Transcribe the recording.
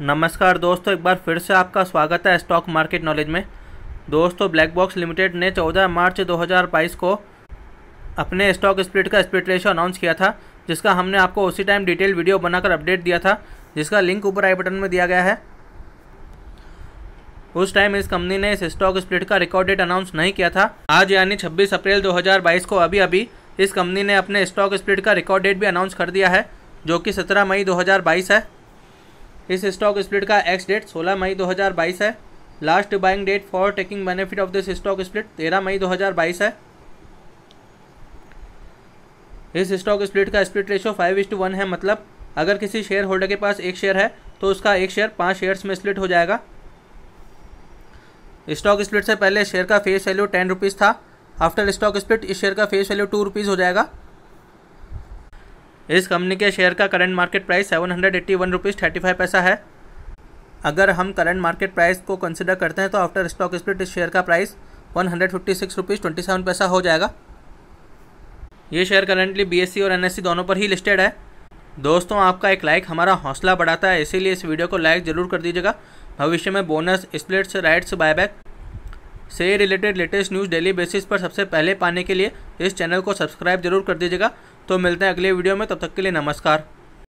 नमस्कार दोस्तों एक बार फिर से आपका स्वागत है स्टॉक मार्केट नॉलेज में दोस्तों ब्लैक बॉक्स लिमिटेड ने 14 मार्च 2022 को अपने स्टॉक स्प्लिट का स्प्लिट रेशो अनाउंस किया था जिसका हमने आपको उसी टाइम डिटेल वीडियो बनाकर अपडेट दिया था जिसका लिंक ऊपर आई बटन में दिया गया है उस टाइम इस कंपनी ने इस स्टॉक स्प्लिट का रिकॉर्ड डेट अनाउंस नहीं किया था आज यानी छब्बीस अप्रैल दो को अभी अभी इस कंपनी ने अपने स्टॉक स्प्लिट का रिकॉर्ड डेट भी अनाउंस कर दिया है जो कि सत्रह मई दो है इस स्टॉक स्प्लिट का एक्स डेट 16 मई 2022 है last buying date for taking benefit of this stock split 13 May 2022 है इस स्टॉक स्प्लिट का split ratio five is to one है मतलब अगर किसी शेयर होल्डर के पास एक शेयर है तो उसका एक शेयर पाँच शेयर्स में स्प्लिट हो जाएगा स्टॉक स्प्लिट से पहले शेयर का फेस वैल्यू टेन रुपीज़ था आफ्टर स्टॉक स्प्लिट इस शेयर का फेस वैल्यू टू रुपीज़ हो जाएगा इस कंपनी के शेयर का current market price seven hundred eighty one rupees thirty five paisa है अगर हम करंट मार्केट प्राइस को कंसिडर करते हैं तो आफ्टर स्टॉक स्प्लिट इस शेयर का price one hundred fifty six rupees twenty seven paisa हो जाएगा ये share currently B S C और एन एस सी दोनों पर ही लिस्टेड है दोस्तों आपका एक लाइक हमारा हौसला बढ़ाता है इसीलिए इस वीडियो को लाइक ज़रूर कर दीजिएगा भविष्य में बोनस स्प्लिट्स राइट्स बायबैक से related latest news daily basis पर सबसे पहले पाने के लिए इस चैनल को सब्सक्राइब जरूर कर दीजिएगा तो मिलते हैं अगले वीडियो में तब तक के लिए नमस्कार